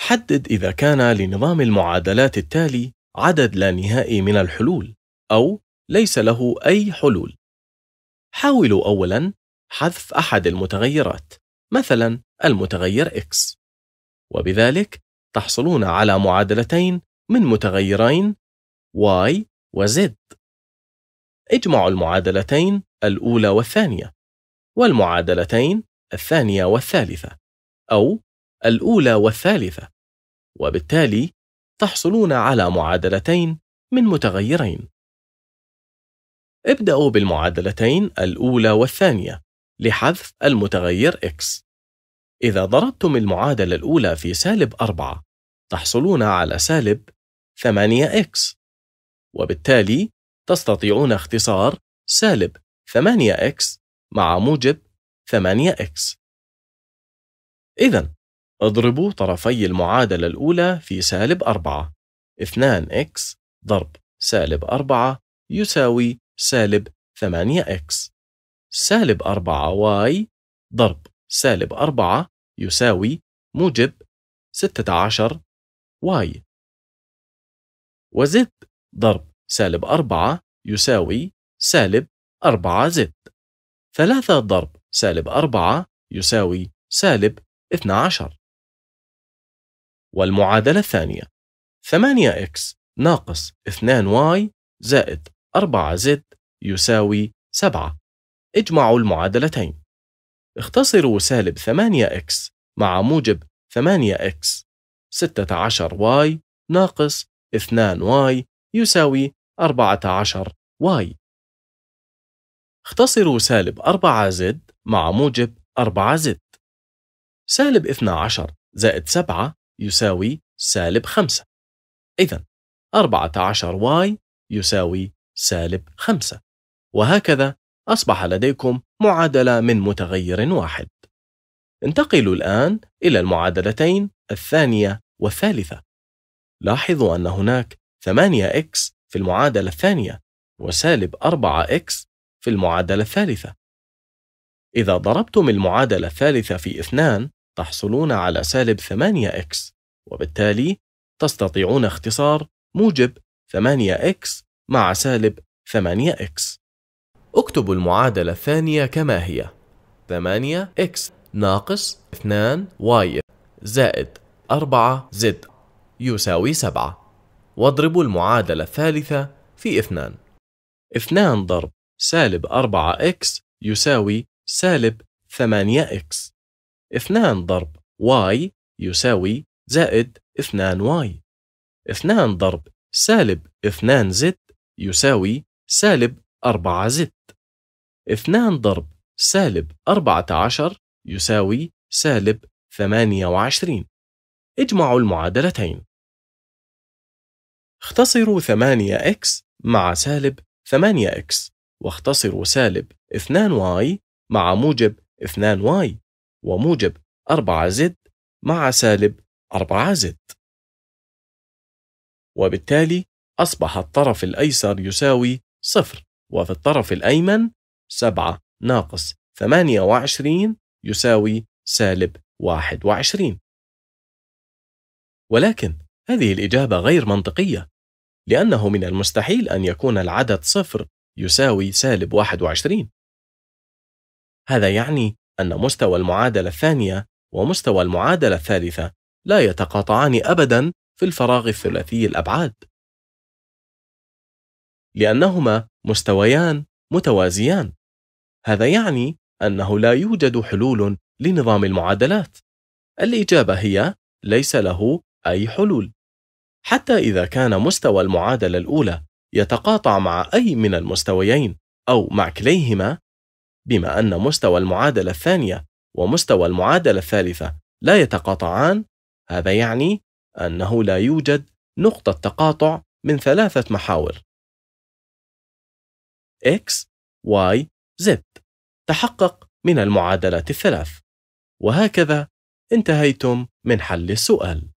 حدد إذا كان لنظام المعادلات التالي عدد لا نهائي من الحلول أو ليس له أي حلول. حاولوا أولاً حذف أحد المتغيرات، مثلاً المتغير x، وبذلك تحصلون على معادلتين من متغيرين y وz. اجمعوا المعادلتين الأولى والثانية، والمعادلتين الثانية والثالثة، أو الأولى والثالثة وبالتالي تحصلون على معادلتين من متغيرين ابدأوا بالمعادلتين الأولى والثانية لحذف المتغير x إذا ضربتم المعادلة الأولى في سالب 4 تحصلون على سالب 8x وبالتالي تستطيعون اختصار سالب 8x مع موجب 8x إذا اضربوا طرفي المعادلة الأولى في سالب 4 2x ضرب سالب 4 يساوي سالب 8x سالب 4y ضرب سالب 4 يساوي موجب 16y وزد ضرب سالب 4 يساوي سالب 4z 3 ضرب سالب 4 يساوي سالب 12 والمعادلة الثانية 8x ناقص 2y زائد 4z يساوي 7 اجمعوا المعادلتين اختصروا سالب 8x مع موجب 8x 16y ناقص 2y يساوي 14y اختصروا سالب 4z مع موجب 4z سالب 12 زائد 7 يساوي سالب 5 إذا 14y يساوي سالب 5 وهكذا أصبح لديكم معادلة من متغير واحد انتقلوا الآن إلى المعادلتين الثانية والثالثة لاحظوا أن هناك 8x في المعادلة الثانية وسالب 4x في المعادلة الثالثة إذا ضربتم المعادلة الثالثة في 2 تحصلون على سالب 8x وبالتالي تستطيعون اختصار موجب 8x مع سالب 8x اكتبوا المعادلة الثانية كما هي 8x ناقص 2y زائد 4z يساوي 7 واضربوا المعادلة الثالثة في 2 2 ضرب سالب 4x يساوي سالب 8x 2 ضرب y يساوي زائد 2y 2 ضرب سالب 2z يساوي سالب 4z 2 ضرب سالب 14 يساوي سالب 28 اجمعوا المعادلتين اختصروا 8x مع سالب 8x واختصروا سالب 2y مع موجب 2y وموجب 4 زد مع سالب 4 زد وبالتالي أصبح الطرف الأيسر يساوي صفر وفي الطرف الأيمن 7 ناقص 28 يساوي سالب 21 ولكن هذه الإجابة غير منطقية لأنه من المستحيل أن يكون العدد صفر يساوي سالب 21 هذا يعني أن مستوى المعادلة الثانية ومستوى المعادلة الثالثة لا يتقاطعان أبدا في الفراغ الثلاثي الأبعاد لأنهما مستويان متوازيان هذا يعني أنه لا يوجد حلول لنظام المعادلات الإجابة هي ليس له أي حلول حتى إذا كان مستوى المعادلة الأولى يتقاطع مع أي من المستويين أو مع كليهما بما أن مستوى المعادلة الثانية ومستوى المعادلة الثالثة لا يتقاطعان هذا يعني أنه لا يوجد نقطة تقاطع من ثلاثة محاور X, Y, Z تحقق من المعادلات الثلاث وهكذا انتهيتم من حل السؤال